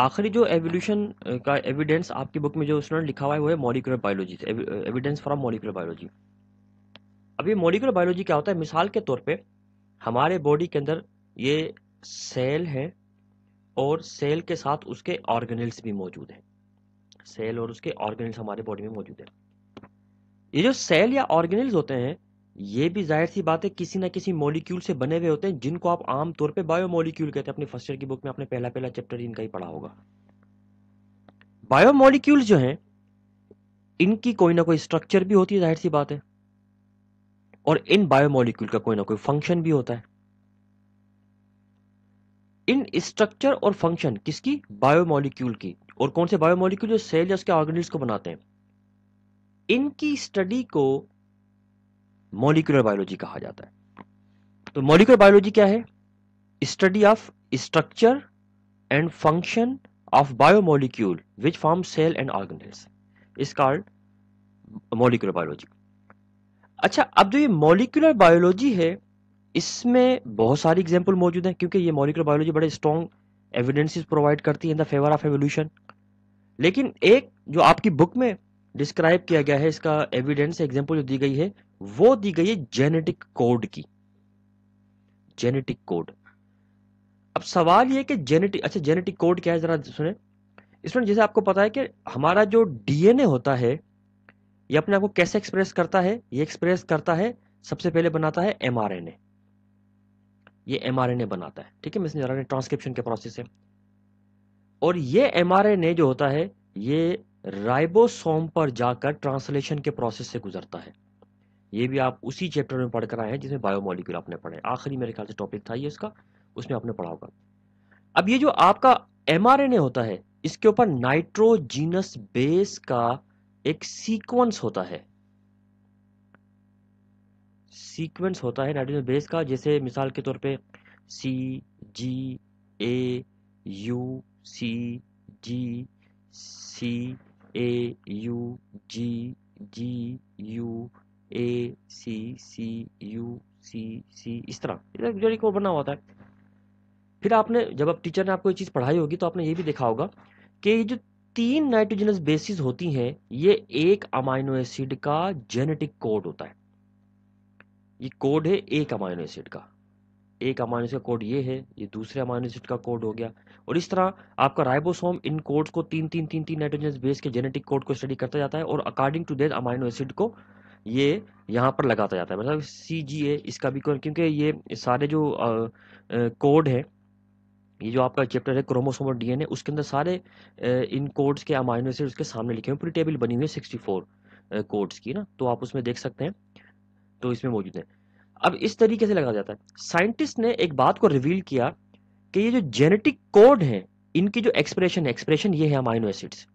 आखिरी जो एवोल्यूशन का एविडेंस आपकी बुक में जो उसने लिखा हुआ है वो है molecular biology evidence from molecular biology अब ये मॉलिकुलर बायोलॉजी क्या होता है मिसाल के तौर पे हमारे बॉडी के अंदर ये सेल हैं और सेल के साथ उसके ऑर्गेनल्स भी मौजूद हैं सेल और उसके ऑर्गेनल्स हमारे बॉडी में मौजूद हैं ये जो सेल या ऑर्गेनल्स होते हैं ये भी जाहिर सी बात है किसी ना किसी मॉलिक्यूल से बने हुए होते हैं जिनको आप आम तौर पे बायोमोलिक्यूल कहते हैं अपनी फर्स्ट ईयर की बुक में आपने पहला पहला चैप्टर इनका ही पढ़ा होगा मॉलिक्यूल जो हैं इनकी कोई ना कोई स्ट्रक्चर भी होती है जाहिर सी बात है और इन बायोमोलिक्यूल का कोई ना कोई फंक्शन भी होता है इन स्ट्रक्चर और फंक्शन किसकी बायोमोलिक्यूल की और कौन से बायोमोलिक्यूल जो सेल या उसके ऑर्गेनिल्स को बनाते हैं इनकी स्टडी को मोलिकुलर बायोलॉजी कहा जाता है तो मोलिकुलर बायोलॉजी क्या है study of structure and function of biomolecule which form cell and organelles is called molecular biology अच्छा अब जो ये मोलिकुलर बायोलॉजी है इसमें बहुत सारी एग्जाम्पल मौजूद हैं क्योंकि ये मोलिकुलर बायोलॉजी बड़े स्ट्रॉन्ग एविडेंसेस प्रोवाइड करती है in the favour of evolution लेकिन एक जो आपकी बुक में डिस्क्राइब किया गया है इसका एविडेंस एग्जाम्पल जो दी गई है वो दी गई है जेनेटिक कोड की जेनेटिक कोड अब सवाल ये कि जेनेटिक अच्छा जेनेटिक कोड क्या है जरा सुने इसमें जैसे आपको पता है कि हमारा जो डीएनए होता है ये अपने आप को कैसे एक्सप्रेस करता है ये एक्सप्रेस करता है सबसे पहले बनाता है एमआरएनए ये एमआरएनए बनाता है ठीक है मैसेंजर ट्रांसक्रिप्शन के प्रोसेस है और ये एमआरएनए जो होता है ये राइबोसोम पर जाकर ट्रांसलेशन के प्रोसेस से गुजरता है ये भी आप उसी चैप्टर में पढ़कर आए हैं जिसमें बायोमोलिक्यूल आपने पढ़े आखिरी मेरे ख्याल से टॉपिक था ये इसका उसमें आपने पढ़ा होगा अब ये जो आपका एम होता है इसके ऊपर नाइट्रोजीनस बेस का एक सीक्वेंस होता है सीक्वेंस होता है नाइट्रोजन बेस का जैसे मिसाल के तौर पे C G A U C G C A U G G U A C C U C C इस तरह इधर एग्जैक्टली कोड बना हुआ होता है फिर आपने जब आप टीचर ने आपको ये चीज़ पढ़ाई होगी तो आपने ये भी देखा होगा कि ये जो तीन नाइट्रोजनस बेसिस होती हैं ये एक अमाइनो एसिड का जेनेटिक कोड होता है ये कोड है एक अमाइनो एसिड का एक अमानो का कोड ये है ये दूसरे अमानो का कोड हो गया और इस तरह आपका राइबोसोम इन कोड्स को तीन तीन तीन तीन नाइट्रोजन बेस के जेनेटिक कोड को स्टडी करता जाता है और according to that amino acid को ये यहाँ पर लगाता जाता है मतलब सी जी ए इसका भी क्योंकि ये सारे जो कोड है ये जो आपका चैप्टर है क्रोमोसोम और डीएनए उसके अंदर सारे इन कोड्स के अमाइनो एसिड उसके सामने लिखे हुए पूरी टेबल बनी हुई है सिक्सटी फोर कोड्स की ना तो आप उसमें देख सकते हैं तो इसमें मौजूद है अब इस तरीके से लगा जाता है साइंटिस्ट ने एक बात को रिवील किया कि ये जो जेनेटिक कोड है इनकी जो एक्सप्रेशन है एक्सप्रेशन ये है अमाइनो एसिड्स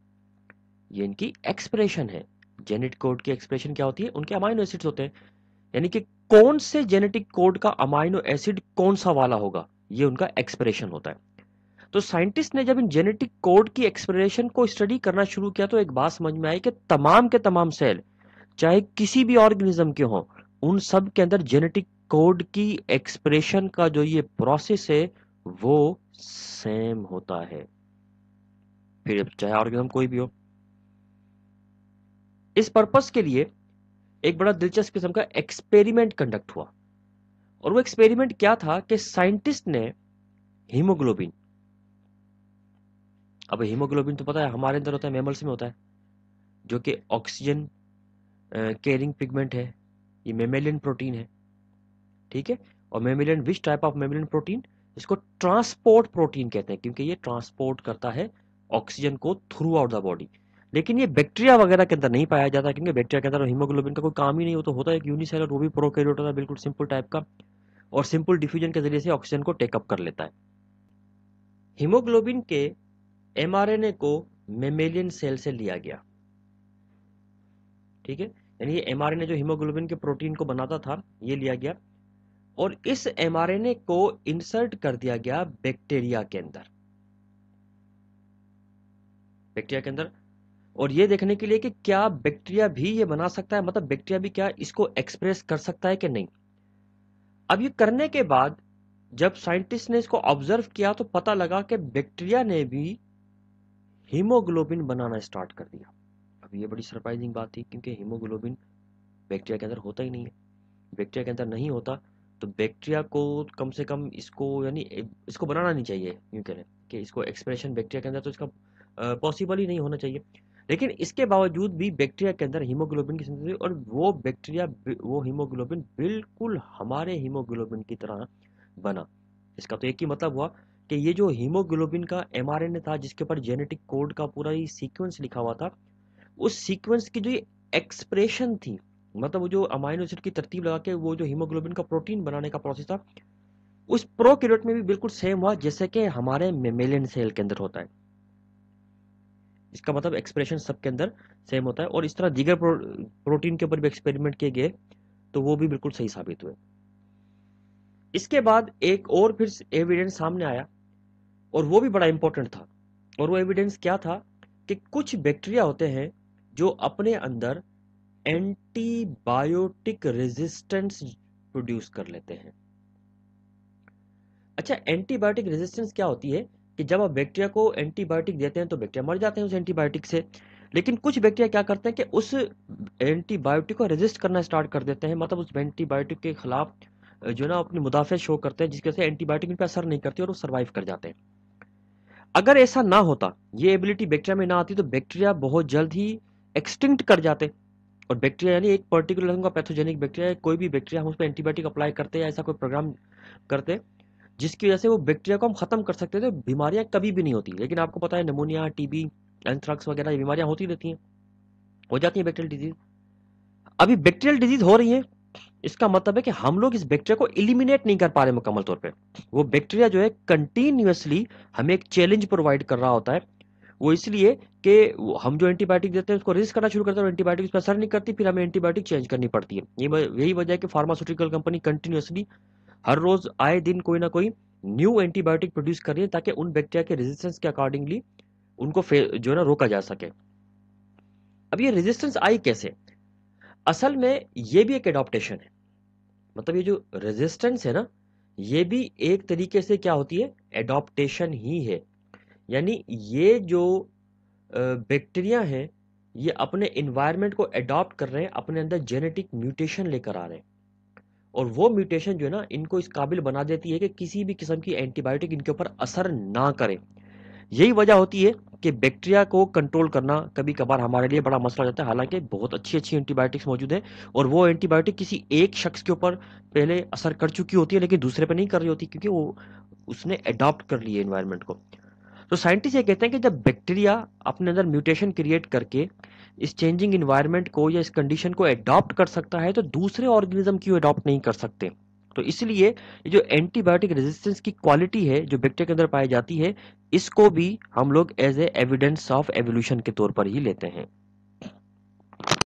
ये इनकी एक्सप्रेशन है जेनेटिक कोड की एक्सप्रेशन क्या होती है उनके अमाइनो एसिड्स होते हैं यानी कि कौन से जेनेटिक कोड का अमाइनो एसिड कौन सा वाला होगा ये उनका एक्सप्रेशन होता है तो साइंटिस्ट ने जब इन जेनेटिक कोड की एक्सप्रेशन को स्टडी करना शुरू किया तो एक बात समझ में आई कि तमाम के तमाम सेल चाहे किसी भी ऑर्गेनिज्म के हों उन सब के अंदर जेनेटिक कोड की एक्सप्रेशन का जो ये प्रोसेस है वो सेम होता है फिर अच्छा। चाहे ऑर्गेनिज्म कोई भी हो इस पर्पस के लिए एक बड़ा दिलचस्प किस्म का एक्सपेरिमेंट कंडक्ट हुआ और वो एक्सपेरिमेंट क्या था कि साइंटिस्ट ने हीमोग्लोबिन अब हीमोग्लोबिन तो पता है हमारे अंदर होता है मेमल्स में होता है जो कि ऑक्सीजन केयरिंग पिगमेंट है ये मेमेलियन प्रोटीन है ठीक है और mammalian which type of mammalian protein इसको ट्रांसपोर्ट प्रोटीन कहते हैं क्योंकि ये ट्रांसपोर्ट करता है ऑक्सीजन को थ्रू आउट द बॉडी लेकिन ये बैक्टीरिया वगैरह के अंदर नहीं पाया जाता क्योंकि बैक्टीरिया के अंदर हीमोग्लोबिन का कोई काम ही नहीं हो तो होता है एक यूनिसेलर वो भी प्रोकैरियोट होता है बिल्कुल सिंपल टाइप का और सिंपल डिफ्यूजन के जरिए से ऑक्सीजन को टेकअप कर लेता है हीमोग्लोबिन के एमआरएनए को मेमेलियन सेल से लिया गया ठीक है यानी ये एम जो हीमोग्लोबिन के प्रोटीन को बनाता था ये लिया गया और इस एम को इंसर्ट कर दिया गया बैक्टीरिया के अंदर बैक्टीरिया के अंदर और ये देखने के लिए कि क्या बैक्टीरिया भी ये बना सकता है मतलब बैक्टीरिया भी क्या इसको एक्सप्रेस कर सकता है कि नहीं अब ये करने के बाद जब साइंटिस्ट ने इसको ऑब्जर्व किया तो पता लगा कि बैक्टीरिया ने भी हीमोग्लोबिन बनाना स्टार्ट कर दिया अब ये बड़ी सरप्राइजिंग बात थी क्योंकि हीमोग्लोबिन बैक्टीरिया के अंदर होता ही नहीं है बैक्टीरिया के अंदर नहीं होता तो बैक्टीरिया को कम से कम इसको यानी इसको बनाना नहीं चाहिए यूँ कह रहे कि इसको एक्सप्रेशन बैक्टीरिया के अंदर तो इसका पॉसिबल ही नहीं होना चाहिए लेकिन इसके बावजूद भी बैक्टीरिया के अंदर हीमोग्लोबिन की संतुलन और वो बैक्टीरिया वो हीमोग्लोबिन बिल्कुल हमारे हीमोग्लोबिन की तरह बना इसका तो एक ही मतलब हुआ कि ये जो हीमोग्लोबिन का एम था जिसके ऊपर जेनेटिक कोड का पूरा ही सीक्वेंस लिखा हुआ था उस सीक्वेंस की जो एक्सप्रेशन थी मतलब वो जो अमाइनो एसिड की तरतीब लगा के वो जो हीमोग्लोबिन का प्रोटीन बनाने का प्रोसेस था उस प्रोक्यूरेट में भी बिल्कुल सेम हुआ जैसे कि हमारे मेमेलियन सेल के अंदर होता है इसका मतलब एक्सप्रेशन सबके अंदर सेम होता है और इस तरह दीगर प्रो, प्रोटीन के ऊपर भी एक्सपेरिमेंट किए गए तो वो भी बिल्कुल सही साबित हुए इसके बाद एक और फिर एविडेंस सामने आया और वो भी बड़ा इंपॉर्टेंट था और वो एविडेंस क्या था कि कुछ बैक्टीरिया होते हैं जो अपने अंदर एंटीबायोटिक रेजिस्टेंस प्रोड्यूस कर लेते हैं अच्छा एंटीबायोटिक रेजिस्टेंस क्या होती है कि जब आप बैक्टीरिया को एंटीबायोटिक देते हैं तो बैक्टीरिया मर जाते हैं उस एंटीबायोटिक से लेकिन कुछ बैक्टीरिया क्या करते हैं कि उस एंटीबायोटिक को रेजिस्ट करना स्टार्ट कर देते हैं मतलब उस एंटीबायोटिक के खिलाफ जो ना अपनी मुदाफे शो करते हैं जिसकी वजह से एंटीबायोटिक उन पर असर नहीं करती और वो सर्वाइव कर जाते हैं अगर ऐसा ना होता ये एबिलिटी बैक्टीरिया में ना आती तो बैक्टीरिया बहुत जल्द ही एक्सटिंक्ट कर जाते और बैक्टीरिया यानी एक पर्टिकुलर का पैथोजेनिक बैक्टीरिया कोई भी बैक्टीरिया हम उस पर एंटीबायोटिक अप्लाई करते या ऐसा कोई प्रोग्राम करते जिसकी वजह से वो बैक्टीरिया को हम खत्म कर सकते थे तो बीमारियां कभी भी नहीं होती लेकिन आपको पता है नमोनिया टीबी एंथ्रक्स वगैरह ये बीमारियाँ होती रहती हैं हो जाती हैं बैक्टीरियल डिजीज अभी बैक्टीरियल डिजीज हो रही है इसका मतलब है कि हम लोग इस बैक्टीरिया को इलिमिनेट नहीं कर पा रहे मुकम्मल तौर पर वो बैक्टीरिया जो है कंटिन्यूसली हमें एक चैलेंज प्रोवाइड कर रहा होता है वो इसलिए कि हम जो एंटीबायोटिक देते हैं उसको रेजिस्ट करना शुरू करते हैं और एंटीबायोटिक पर असर नहीं करती फिर हमें एंटीबायोटिक चेंज करनी पड़ती है ये यही वजह है कि फार्मास्यूटिकल कंपनी कंटिन्यूसली हर रोज आए दिन कोई ना कोई न्यू एंटीबायोटिक प्रोड्यूस कर रही है ताकि उन बैक्टीरिया के रेजिस्टेंस के अकॉर्डिंगली उनको जो है ना रोका जा सके अब ये रेजिस्टेंस आई कैसे असल में ये भी एक एडॉप्टेशन है मतलब ये जो रेजिस्टेंस है ना ये भी एक तरीके से क्या होती है एडॉप्टेशन ही है यानी ये जो बैक्टीरिया हैं ये अपने इन्वायरमेंट को एडॉप्ट कर रहे हैं अपने अंदर जेनेटिक म्यूटेशन लेकर आ रहे हैं और वो म्यूटेशन जो है ना इनको इस काबिल बना देती है कि किसी भी किस्म की एंटीबायोटिक इनके ऊपर असर ना करे यही वजह होती है कि बैक्टीरिया को कंट्रोल करना कभी कभार हमारे लिए बड़ा मसला हो जाता है हालांकि बहुत अच्छी अच्छी एंटीबायोटिक्स मौजूद हैं और वो एंटीबायोटिक किसी एक शख्स के ऊपर पहले असर कर चुकी होती है लेकिन दूसरे पर नहीं कर रही होती क्योंकि वो उसने अडॉप्ट कर लिया इन्वायरमेंट को तो साइंटिस्ट ये कहते हैं कि जब बैक्टीरिया अपने अंदर म्यूटेशन क्रिएट करके इस चेंजिंग इन्वायरमेंट को या इस कंडीशन को एडॉप्ट कर सकता है तो दूसरे ऑर्गेनिज्म क्यों एडॉप्ट नहीं कर सकते तो इसलिए ये जो एंटीबायोटिक रेजिस्टेंस की क्वालिटी है जो बैक्टीरिया के अंदर पाई जाती है इसको भी हम लोग as a evidence of evolution के तौर पर ही लेते हैं